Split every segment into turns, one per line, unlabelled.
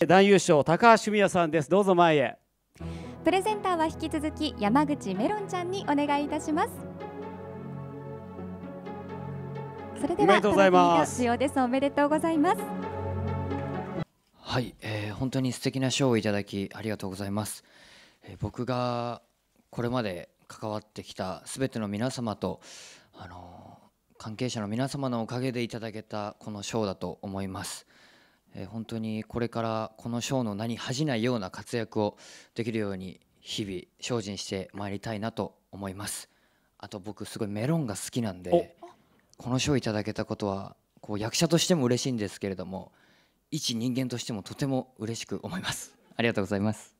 男優賞高橋美也さんですどうぞ前へ
プレゼンターは引き続き山口メロンちゃんにお願いいたしますそれ
ではおめでとうございます
おめでとうございます
はい、えー、本当に素敵な賞をいただきありがとうございます、えー、僕がこれまで関わってきたすべての皆様とあのー、関係者の皆様のおかげでいただけたこの賞だと思います本当にこれからこの賞の名に恥じないような活躍をできるように日々精進してまいりたいなと思いますあと僕すごいメロンが好きなんでこの賞いただけたことはこう役者としても嬉しいんですけれども一人間としてもとても嬉しく思いますありがとうございます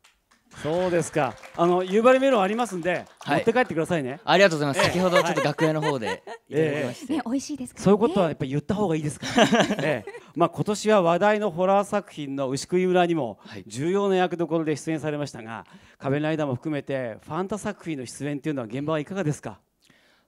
そうですか。あの夕張メロンありますんで、はい持って帰ってくださいね。ありがとうございます。先ほどちょっと楽屋の方でいただきね、美味しいですかね。そういうことはやっぱり言った方がいいですから。ええ、まあ今年は話題のホラー作品の牛食い裏にも重要な役どころで出演されましたが、仮面ライダーも含めてファンタ作品の出演というのは現場はいかがですか。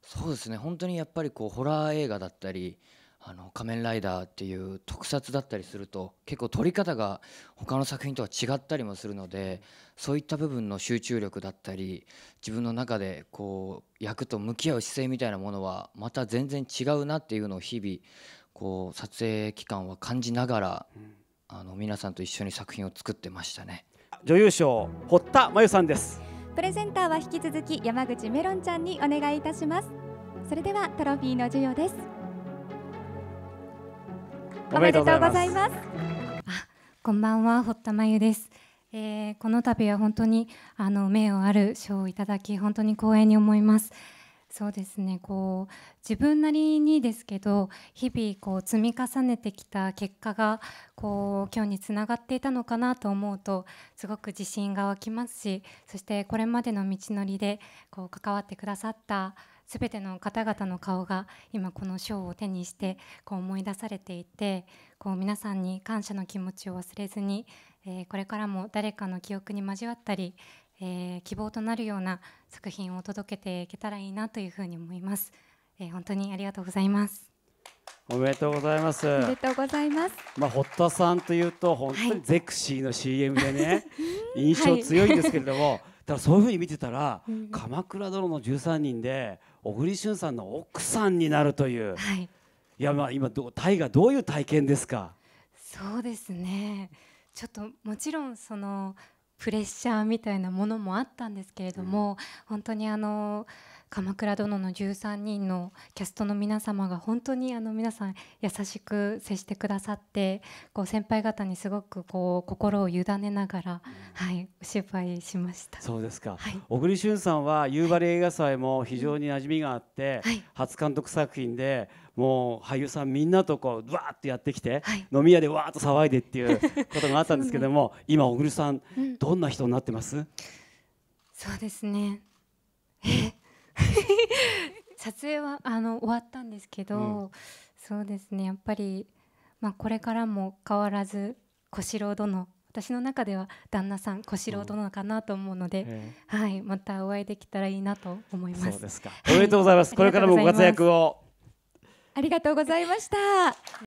そうですね本当にやっぱりこうホラー映画だったりあの仮面ライダーっていう特撮だったりすると結構撮り方が他の作品とは違ったりもするのでそういった部分の集中力だったり自分の中でこう役と向き合う姿勢みたいなものはまた全然違うなっていうのを日々こう撮影期間は感じながら、あの皆さんと一緒に作品を作ってましたね女優賞堀田真由さんです
プレゼンターは引き続き山口メロンちゃんにお願いいたしますそれではトロフィーの授与です
おめでとうございます。
あ、こんばんは、堀田真由です。えー、この度は本当にあの名誉ある賞をいただき本当に光栄に思います。そうですねこう自分なりにですけど日々こう積み重ねてきた結果がこう今日につながっていたのかなと思うとすごく自信が湧きますしそしてこれまでの道のりでこう関わってくださったすべての方々の顔が今この賞を手にしてこう思い出されていてこう皆さんに感謝の気持ちを忘れずに、えー、これからも誰かの記憶に交わったり、えー、希望となるような作品を届けていけたらいいなというふうに思います、えー、本当にありがとうございます
おめでとうございますおめで
とうございます
まあ堀田さんというと本当にゼクシーの CM でね、はい、印象強いんですけれども、は い だからそういうふうに見てたら「鎌倉殿の13人」で小栗旬さんの奥さんになるという、はい、いやまあ今ど大河どういう体験ですか
そうですねちょっともちろんそのプレッシャーみたいなものもあったんですけれども、うん、本当にあのー「鎌倉殿の13人」のキャストの皆様が本当にあの皆さん優しく接してくださってこう先輩方にすごくこう心を委ねながら、はい、お芝居しました
そうですか、はい、小栗旬さんは夕張映画祭も非常に馴染みがあって、はい、初監督作品でもう俳優さんみんなとこうわーっとやってきて、はい、飲み屋でわーっと騒いでっていう ことがあったんですけども今小栗さん、うん、どんな人になってます
そうですねえ 撮影はあの終わったんですけど、うん、そうですねやっぱり、まあ、これからも変わらず小四郎殿私の中では旦那さん小四郎殿かなと思うので、うんはい、またお会いできたらいいなと思います。そうですか。おめでとうございます。これからもご活躍を。ありがとうございました。